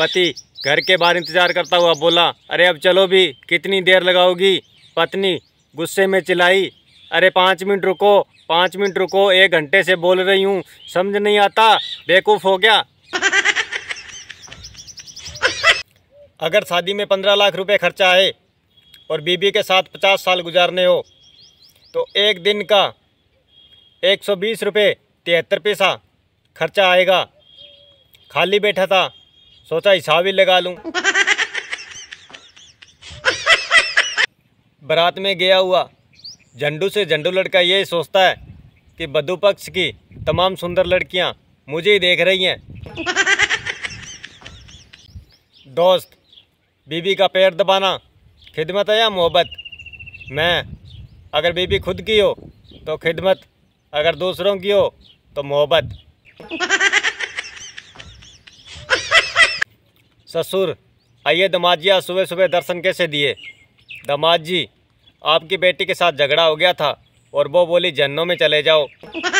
पति घर के बाहर इंतजार करता हुआ बोला अरे अब चलो भी कितनी देर लगाओगी पत्नी गुस्से में चिल्लाई अरे पाँच मिनट रुको पाँच मिनट रुको एक घंटे से बोल रही हूँ समझ नहीं आता बेवकूफ़ हो गया अगर शादी में पंद्रह लाख रुपए खर्चा है और बीबी के साथ पचास साल गुजारने हो तो एक दिन का एक सौ बीस रुपये तिहत्तर पैसा खर्चा आएगा खाली बैठा था सोचा हिसाब ही लगा लूँ बारात में गया हुआ झंडू से झंडू लड़का ये सोचता है कि बदू पक्ष की तमाम सुंदर लड़कियां मुझे ही देख रही हैं दोस्त बीबी का पैर दबाना खिदमत है या मोहब्बत मैं अगर बीबी खुद की हो तो खिदमत अगर दूसरों की हो तो मोहब्बत ससुर आइए दमाद जी आज सुबह सुबह दर्शन कैसे दिए दमाद जी आपकी बेटी के साथ झगड़ा हो गया था और वो बोली जन्नों में चले जाओ